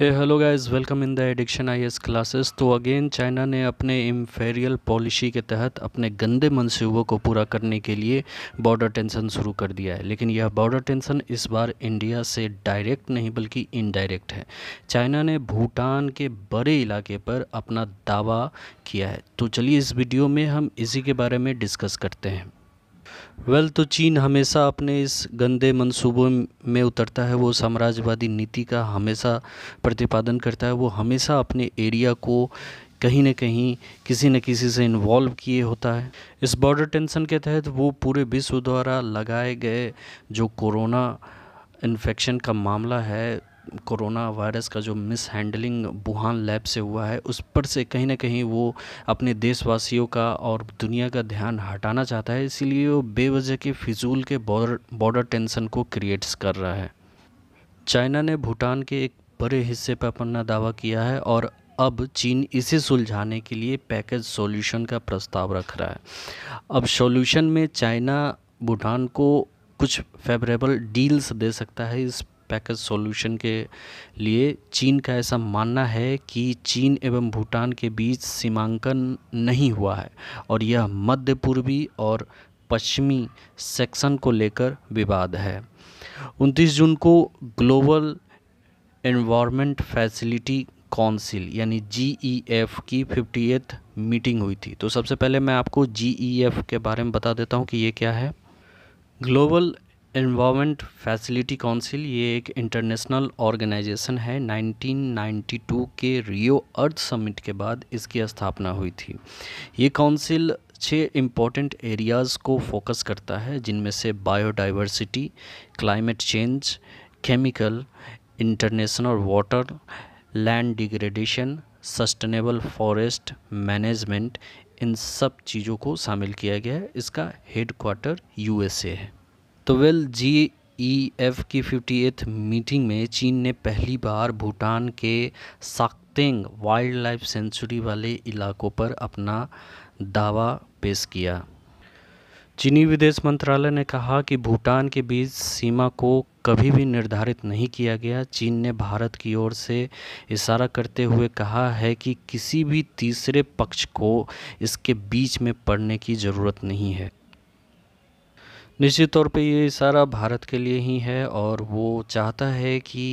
hello guys welcome in the addiction IAS classes तो again China ने अपने इम्फेरियल policy के तहत अपने गंदे मनसूबों को पूरा करने के लिए बॉर्डर टेंशन शुरू कर दिया है लेकिन यह बॉर्डर टेंशन इस बार इंडिया से डायरेक्ट नहीं बल्कि इनडायरेक्ट है चाइना ने भूटान के बड़े इलाके पर अपना दावा किया है तो चलिए इस वीडियो में हम इसी के बारे में डिस्कस करते हैं वेल तो चीन हमेशा अपने इस गंदे मंसूबों में उतरता है वो साम्राज्यवादी नीति का हमेशा प्रतिपादन करता है वो हमेशा अपने एरिया को कहीं ना कहीं किसी न किसी से इन्वॉल्व किए होता है इस बॉर्डर टेंशन के तहत वो पूरे विश्व द्वारा लगाए गए जो कोरोना इन्फेक्शन का मामला है कोरोना वायरस का जो मिस हैंडलिंग वुहान लैब से हुआ है उस पर से कहीं ना कहीं वो अपने देशवासियों का और दुनिया का ध्यान हटाना चाहता है इसीलिए वो बेवजह के फिजूल के बॉर्डर बॉर्डर टेंशन को क्रिएट्स कर रहा है चाइना ने भूटान के एक बड़े हिस्से पर अपना दावा किया है और अब चीन इसे सुलझाने के लिए पैकेज सॉल्यूशन का प्रस्ताव रख रहा है अब सॉल्यूशन में चाइना भूटान को कुछ फेवरेबल डील्स दे सकता है इस पैकेज सॉल्यूशन के लिए चीन का ऐसा मानना है कि चीन एवं भूटान के बीच सीमांकन नहीं हुआ है और यह मध्य पूर्वी और पश्चिमी सेक्शन को लेकर विवाद है 29 जून को ग्लोबल एनवायरनमेंट फैसिलिटी काउंसिल यानी जी e की फिफ्टी मीटिंग हुई थी तो सबसे पहले मैं आपको जी e के बारे में बता देता हूँ कि ये क्या है ग्लोबल इन्वामेंट फैसिलिटी काउंसिल ये एक इंटरनेशनल ऑर्गेनाइजेशन है 1992 के रियो अर्थ समिट के बाद इसकी स्थापना हुई थी ये काउंसिल छः इम्पॉर्टेंट एरियाज़ को फोकस करता है जिनमें से biodiversity climate change chemical international water land degradation sustainable forest management इन सब चीज़ों को शामिल किया गया है इसका हेड क्वार्टर यूएसए है वेल जी ई एफ की फिफ्टी एथ मीटिंग में चीन ने पहली बार भूटान के साक्तेंग वाइल्ड लाइफ सेंचुरी वाले इलाकों पर अपना दावा पेश किया चीनी विदेश मंत्रालय ने कहा कि भूटान के बीच सीमा को कभी भी निर्धारित नहीं किया गया चीन ने भारत की ओर से इशारा करते हुए कहा है कि किसी भी तीसरे पक्ष को इसके बीच में पड़ने की ज़रूरत नहीं है निश्चित तौर पे ये सारा भारत के लिए ही है और वो चाहता है कि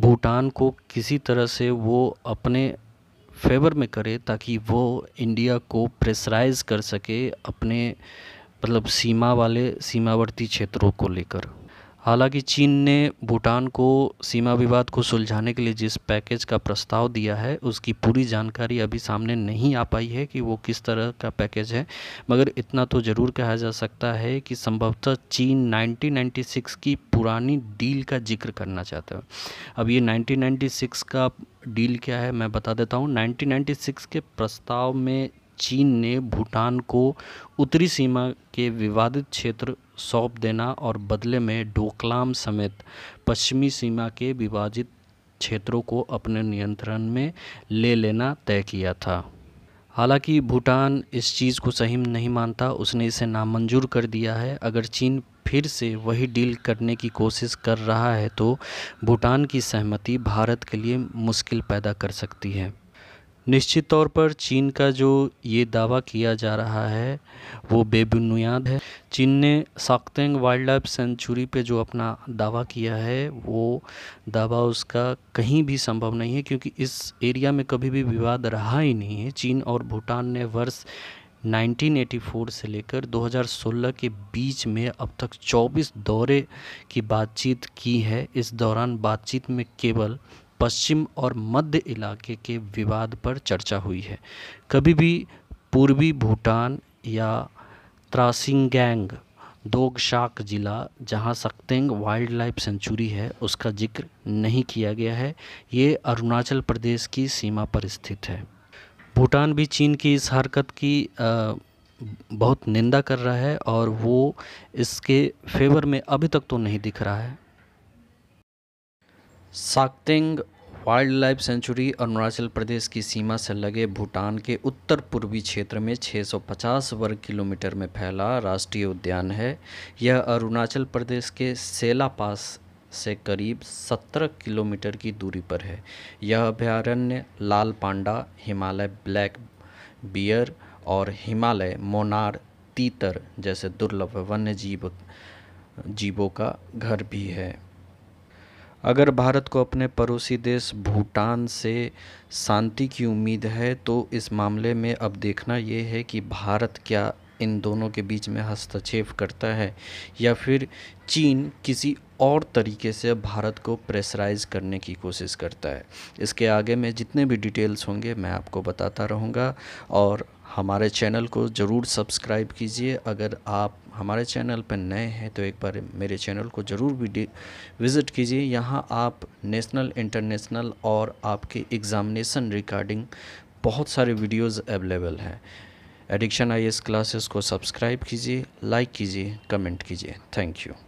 भूटान को किसी तरह से वो अपने फेवर में करे ताकि वो इंडिया को प्रेसराइज कर सके अपने मतलब सीमा वाले सीमावर्ती क्षेत्रों को लेकर हालांकि चीन ने भूटान को सीमा विवाद को सुलझाने के लिए जिस पैकेज का प्रस्ताव दिया है उसकी पूरी जानकारी अभी सामने नहीं आ पाई है कि वो किस तरह का पैकेज है मगर इतना तो ज़रूर कहा जा सकता है कि संभवतः चीन 1996 की पुरानी डील का जिक्र करना चाहते हैं अब ये 1996 का डील क्या है मैं बता देता हूँ 1996 के प्रस्ताव में चीन ने भूटान को उत्तरी सीमा के विवादित क्षेत्र सौंप देना और बदले में डोकलाम समेत पश्चिमी सीमा के विभाजित क्षेत्रों को अपने नियंत्रण में ले लेना तय किया था हालांकि भूटान इस चीज़ को सही नहीं मानता उसने इसे नामंजूर कर दिया है अगर चीन फिर से वही डील करने की कोशिश कर रहा है तो भूटान की सहमति भारत के लिए मुश्किल पैदा कर सकती है निश्चित तौर पर चीन का जो ये दावा किया जा रहा है वो बेबुनियाद है चीन ने साख्तेंग वाइल्ड लाइफ सेंचुरी पे जो अपना दावा किया है वो दावा उसका कहीं भी संभव नहीं है क्योंकि इस एरिया में कभी भी विवाद रहा ही नहीं है चीन और भूटान ने वर्ष 1984 से लेकर 2016 के बीच में अब तक 24 दौरे की बातचीत की है इस दौरान बातचीत में केवल पश्चिम और मध्य इलाके के विवाद पर चर्चा हुई है कभी भी पूर्वी भूटान या त्रासिंगैंग दोगशाक ज़िला जहाँ सक्तेंग वाइल्ड लाइफ सेंचुरी है उसका जिक्र नहीं किया गया है ये अरुणाचल प्रदेश की सीमा पर स्थित है भूटान भी चीन की इस हरकत की आ, बहुत निंदा कर रहा है और वो इसके फेवर में अभी तक तो नहीं दिख रहा है Sakteng wildlife sanctuary Arunachal Pradesh की सीमा से लगे भूटान के उत्तर पूर्वी क्षेत्र में 650 वर्ग किलोमीटर में फैला राष्ट्रीय उद्यान है यह अरुणाचल प्रदेश के सेला पास से करीब 17 किलोमीटर की दूरी पर है यह अभ्यारण्य लाल पांडा हिमालय ब्लैक बियर और हिमालय मोनार तीतर जैसे दुर्लभ वन्य जीव जीवों का घर भी है अगर भारत को अपने पड़ोसी देश भूटान से शांति की उम्मीद है तो इस मामले में अब देखना ये है कि भारत क्या इन दोनों के बीच में हस्तक्षेप करता है या फिर चीन किसी और तरीके से भारत को प्रेसराइज करने की कोशिश करता है इसके आगे में जितने भी डिटेल्स होंगे मैं आपको बताता रहूँगा और हमारे चैनल को ज़रूर सब्सक्राइब कीजिए अगर आप हमारे चैनल पर नए हैं तो एक बार मेरे चैनल को ज़रूर भी विज़िट कीजिए यहाँ आप नेशनल इंटरनेशनल और आपके एग्ज़ामिनेशन रिगार्डिंग बहुत सारे वीडियोज़ अवेलेबल हैं एडिक्शन आई क्लासेस को सब्सक्राइब कीजिए लाइक कीजिए कमेंट कीजिए थैंक यू